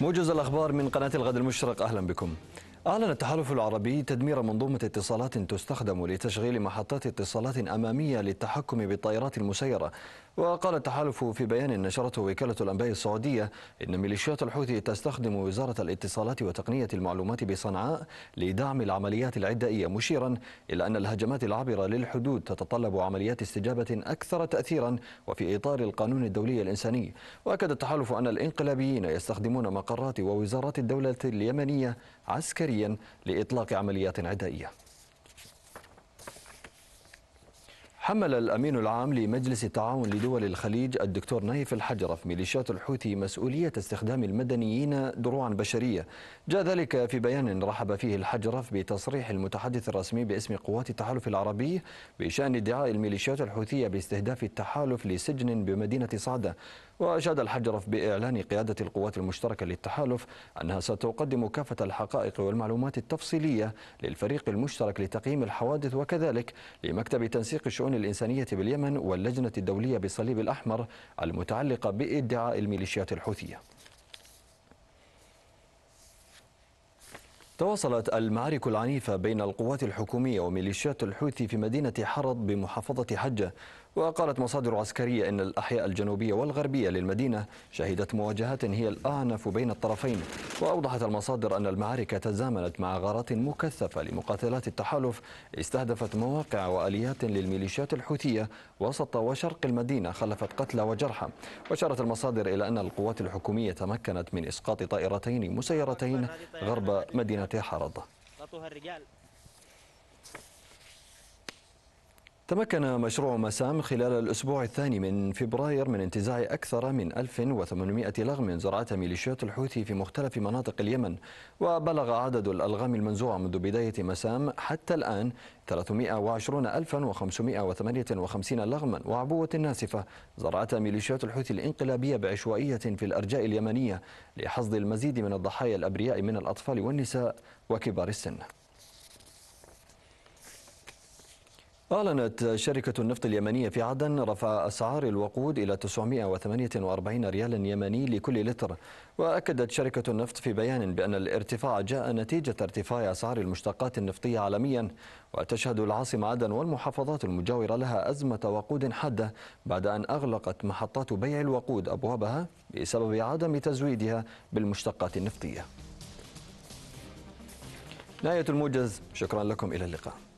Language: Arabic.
موجز الأخبار من قناة الغد المشرق أهلا بكم أعلن التحالف العربي تدمير منظومة اتصالات تستخدم لتشغيل محطات اتصالات أمامية للتحكم بالطائرات المسيرة وقال التحالف في بيان نشرته وكالة الأنباء السعودية إن ميليشيات الحوثي تستخدم وزارة الاتصالات وتقنية المعلومات بصنعاء لدعم العمليات العدائية مشيرا إلى أن الهجمات العابرة للحدود تتطلب عمليات استجابة أكثر تأثيرا وفي إطار القانون الدولي الإنساني وأكد التحالف أن الإنقلابيين يستخدمون مقرات ووزارات الدولة اليمنية عسكريا لإطلاق عمليات عدائية حمل الأمين العام لمجلس التعاون لدول الخليج الدكتور نايف الحجرف ميليشيات الحوثي مسؤولية استخدام المدنيين دروعا بشرية جاء ذلك في بيان رحب فيه الحجرف بتصريح المتحدث الرسمي باسم قوات التحالف العربي بشأن ادعاء الميليشيات الحوثية باستهداف التحالف لسجن بمدينة صعدة وأشاد الحجرف بإعلان قيادة القوات المشتركة للتحالف أنها ستقدم كافة الحقائق والمعلومات التفصيلية للفريق المشترك لتقييم الحوادث وكذلك لمكتب تنسيق الشؤون الشؤون الإنسانية باليمن واللجنة الدولية بالصليب الأحمر المتعلقة بادعاء الميليشيات الحوثية تواصلت المعارك العنيفة بين القوات الحكومية وميليشيات الحوثي في مدينة حرض بمحافظة حجة وقالت مصادر عسكرية أن الأحياء الجنوبية والغربية للمدينة شهدت مواجهات هي الأعنف بين الطرفين وأوضحت المصادر أن المعارك تزامنت مع غارات مكثفة لمقاتلات التحالف استهدفت مواقع وآليات للميليشيات الحوثية وسط وشرق المدينة خلفت قتلى وجرحى وأشارت المصادر إلى أن القوات الحكومية تمكنت من إسقاط طائرتين مسيرتين غرب مدينة حرض تمكن مشروع مسام خلال الأسبوع الثاني من فبراير من انتزاع أكثر من 1800 لغم من زرعة ميليشيات الحوثي في مختلف مناطق اليمن وبلغ عدد الألغام المنزوعة منذ بداية مسام حتى الآن 320558 لغما وعبوة ناسفة زرعتها ميليشيات الحوثي الانقلابية بعشوائية في الأرجاء اليمنية لحصد المزيد من الضحايا الأبرياء من الأطفال والنساء وكبار السن أعلنت شركة النفط اليمنية في عدن رفع أسعار الوقود إلى 948 ريالا يمني لكل لتر وأكدت شركة النفط في بيان بأن الارتفاع جاء نتيجة ارتفاع أسعار المشتقات النفطية عالميا وتشهد العاصمة عدن والمحافظات المجاورة لها أزمة وقود حادة بعد أن أغلقت محطات بيع الوقود أبوابها بسبب عدم تزويدها بالمشتقات النفطية نهاية الموجز شكرا لكم إلى اللقاء